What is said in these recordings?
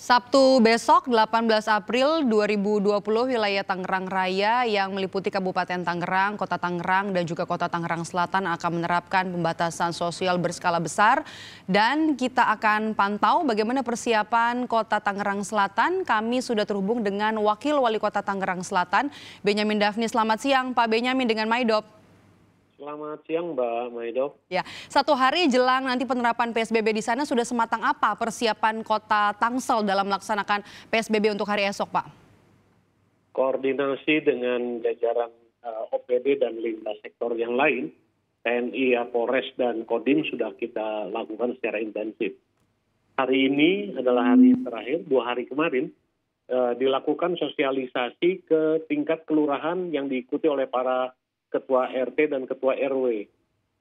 Sabtu besok 18 April 2020 wilayah Tangerang Raya yang meliputi Kabupaten Tangerang, Kota Tangerang dan juga Kota Tangerang Selatan akan menerapkan pembatasan sosial berskala besar dan kita akan pantau bagaimana persiapan Kota Tangerang Selatan. Kami sudah terhubung dengan Wakil Wali Kota Tangerang Selatan Benyamin Dafni. Selamat siang Pak Benyamin dengan Maidop. Selamat siang Mbak Maido. Ya, satu hari jelang nanti penerapan PSBB di sana sudah sematang apa persiapan kota Tangsel dalam melaksanakan PSBB untuk hari esok Pak? Koordinasi dengan jajaran uh, eh, OPD dan lintas sektor yang lain, TNI, Polres dan Kodim sudah kita lakukan secara intensif. Hari ini adalah hari terakhir, dua hari kemarin uh, dilakukan sosialisasi ke tingkat kelurahan yang diikuti oleh para ketua RT dan ketua RW.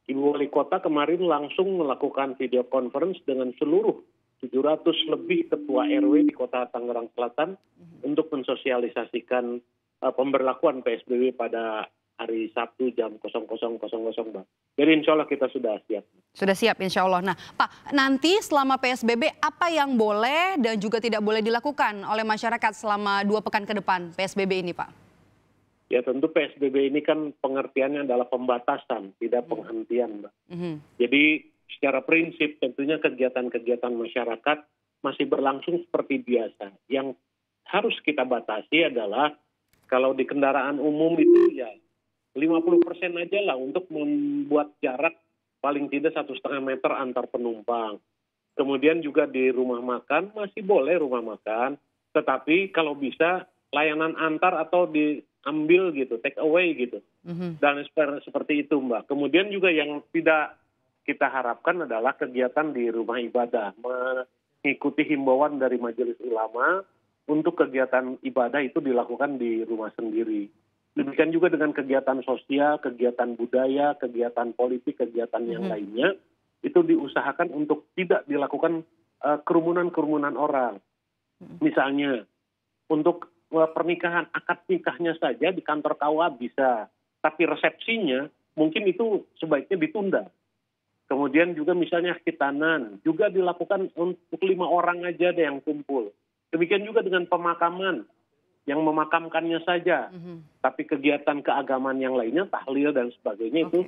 Ibu Wali Kota kemarin langsung melakukan video conference dengan seluruh 700 lebih ketua RW di Kota Tangerang Selatan mhm. untuk mensosialisasikan uh, pemberlakuan PSBB pada hari Sabtu jam 00.00, Pak. Jadi insya Allah kita sudah siap. Sudah siap insya Allah. Nah Pak, nanti selama PSBB apa yang boleh dan juga tidak boleh dilakukan oleh masyarakat selama dua pekan ke depan PSBB ini Pak? Ya tentu PSBB ini kan pengertiannya adalah pembatasan, tidak hmm. penghentian. Mbak. Mm -hmm. Jadi secara prinsip tentunya kegiatan-kegiatan masyarakat masih berlangsung seperti biasa. Yang harus kita batasi adalah kalau di kendaraan umum itu ya 50 persen aja lah untuk membuat jarak paling tidak satu setengah meter antar penumpang. Kemudian juga di rumah makan masih boleh rumah makan, tetapi kalau bisa layanan antar atau di ambil gitu, take away gitu. Mm-hmm. Dan seperti itu Mbak. Kemudian juga yang tidak kita harapkan adalah kegiatan di rumah ibadah. Mengikuti himbauan dari majelis ulama untuk kegiatan ibadah itu dilakukan di rumah sendiri. Demikian juga dengan kegiatan sosial, kegiatan budaya, kegiatan politik, kegiatan yang mm-hmm. lainnya. Itu diusahakan untuk tidak dilakukan kerumunan eh, kerumunan-kerumunan orang. Mhm. Misalnya, untuk Eh, pernikahan akad nikahnya saja di kantor KUA bisa, tapi resepsinya mungkin itu sebaiknya ditunda. Kemudian juga misalnya khitanan juga dilakukan untuk lima orang aja ada yang kumpul. Demikian juga dengan pemakaman yang memakamkannya saja, mm -hmm. tapi kegiatan keagamaan yang lainnya, tahlil dan sebagainya okay. itu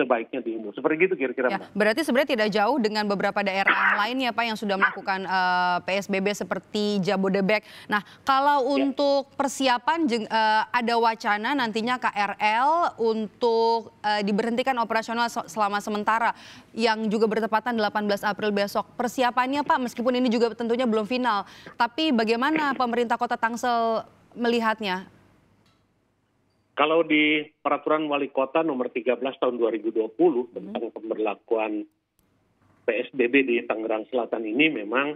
sebaiknya dihimbau. Seperti itu kira-kira. Ya, berarti sebenarnya tidak jauh dengan beberapa daerah yang lainnya Pak yang sudah melakukan uh, eh, PSBB seperti Jabodebek. Nah, kalau ya. untuk persiapan jeng, uh, ada wacana nantinya KRL untuk uh, diberhentikan operasional selama sementara yang juga bertepatan 18 April besok. Persiapannya Pak meskipun ini juga tentunya belum final, tapi bagaimana pemerintah Kota Tangsel melihatnya? Kalau di peraturan wali kota nomor 13 tahun 2020 hmm. tentang pemberlakuan PSBB di Tangerang Selatan ini memang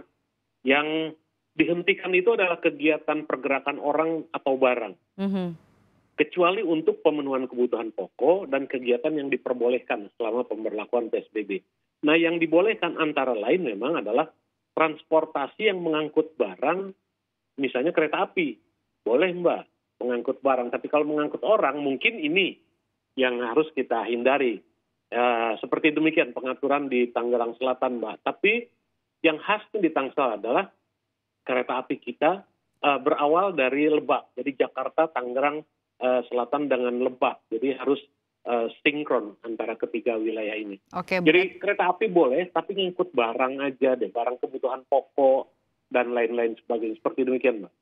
yang dihentikan itu adalah kegiatan pergerakan orang atau barang. hmm Kecuali untuk pemenuhan kebutuhan pokok dan kegiatan yang diperbolehkan selama pemberlakuan PSBB. Nah, yang dibolehkan antara lain memang adalah transportasi yang mengangkut barang, misalnya kereta api. Boleh, Mbak mengangkut barang. Tapi kalau mengangkut orang mungkin ini yang harus kita hindari. E, seperti demikian pengaturan di Tangerang Selatan, Mbak. Tapi yang khas di Tangsel adalah kereta api kita e, berawal dari Lebak. Jadi Jakarta, Tangerang e, Selatan dengan Lebak. Jadi harus uh, sinkron antara ketiga wilayah ini. Oke. Jadi kereta api boleh, tapi ngikut barang aja deh, barang kebutuhan pokok dan lain-lain sebagainya. Seperti demikian, Mbak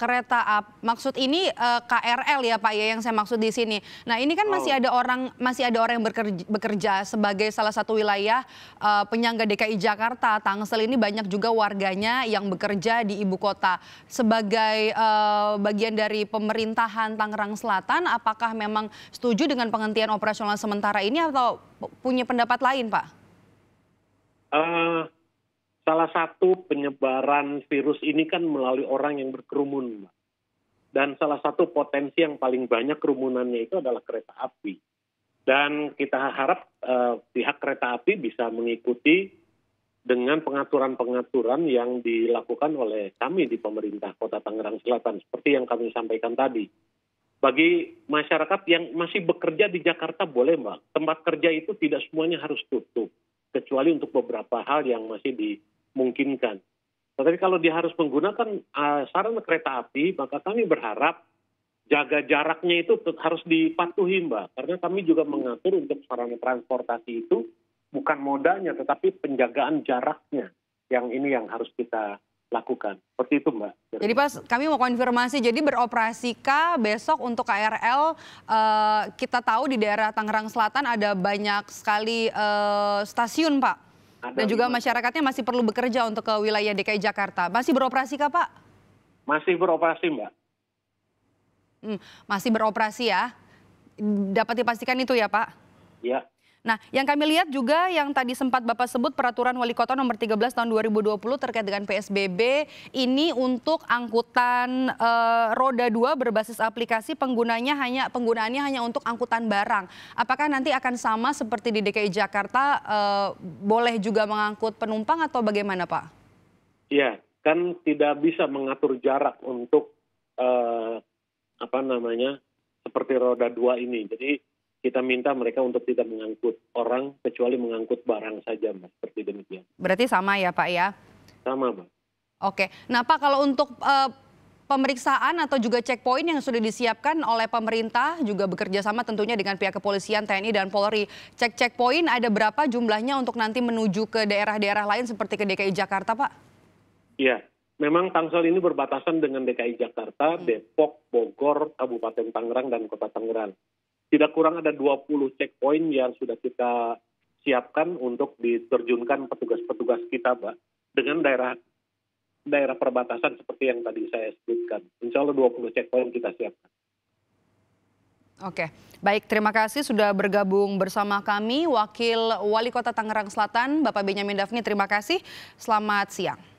kereta api. Maksud ini uh, eh, KRL ya Pak ya yang saya maksud di sini. Nah, ini kan masih oh. ada orang masih ada orang yang bekerja, bekerja sebagai salah satu wilayah uh, penyangga DKI Jakarta. Tangsel ini banyak juga warganya yang bekerja di ibu kota. Sebagai uh, bagian dari pemerintahan Tangerang Selatan, apakah memang setuju dengan penghentian operasional sementara ini atau punya pendapat lain, Pak? Uh, salah satu penyebaran virus ini kan melalui orang yang berkerumun. Dan salah satu potensi yang paling banyak kerumunannya itu adalah kereta api. Dan kita harap eh, pihak kereta api bisa mengikuti dengan pengaturan-pengaturan yang dilakukan oleh kami di pemerintah Kota Tangerang Selatan seperti yang kami sampaikan tadi. Bagi masyarakat yang masih bekerja di Jakarta boleh, Mbak. Tempat kerja itu tidak semuanya harus tutup kecuali untuk beberapa hal yang masih di memungkinkan. Tetapi kalau dia harus menggunakan uh, ah, sarana kereta api, maka kami berharap jaga jaraknya itu harus dipatuhi, Mbak. Karena kami juga mengatur untuk sarana transportasi itu bukan modanya, tetapi penjagaan jaraknya. Yang ini yang harus kita lakukan. Seperti itu, Mbak. Jadi Pak, kami mau konfirmasi. Jadi beroperasikah besok untuk KRL uh, eh, kita tahu di daerah Tangerang Selatan ada banyak sekali uh, stasiun, Pak ada Dan juga masyarakatnya masih perlu bekerja untuk ke wilayah DKI Jakarta. Masih beroperasi kah Pak? Masih beroperasi Mbak. Hmm, masih beroperasi ya? Dapat dipastikan itu ya Pak? Ya. Nah, yang kami lihat juga yang tadi sempat Bapak sebut peraturan wali kota nomor 13 tahun 2020 terkait dengan PSBB ini untuk angkutan e, roda 2 berbasis aplikasi penggunanya hanya penggunaannya hanya untuk angkutan barang. Apakah nanti akan sama seperti di DKI Jakarta e, boleh juga mengangkut penumpang atau bagaimana, Pak? Iya, kan tidak bisa mengatur jarak untuk e, apa namanya? seperti roda 2 ini. Jadi kita minta mereka untuk tidak mengangkut orang kecuali mengangkut barang saja, mas, Seperti demikian. Berarti sama ya, Pak ya? Sama, pak. Oke. Nah, Pak kalau untuk uh, pemeriksaan atau juga checkpoint yang sudah disiapkan oleh pemerintah juga bekerja sama tentunya dengan pihak kepolisian, TNI dan Polri. Cek checkpoint ada berapa jumlahnya untuk nanti menuju ke daerah-daerah lain seperti ke DKI Jakarta, Pak? Iya. Memang Tangsel ini berbatasan dengan DKI Jakarta, hmm. Depok, Bogor, Kabupaten Tangerang, dan Kota Tangerang tidak kurang ada 20 checkpoint yang sudah kita siapkan untuk diterjunkan petugas-petugas kita, Pak, dengan daerah daerah perbatasan seperti yang tadi saya sebutkan. Insya Allah 20 checkpoint kita siapkan. Oke, baik. Terima kasih sudah bergabung bersama kami, Wakil Wali Kota Tangerang Selatan, Bapak Benyamin Dafni. Terima kasih. Selamat siang.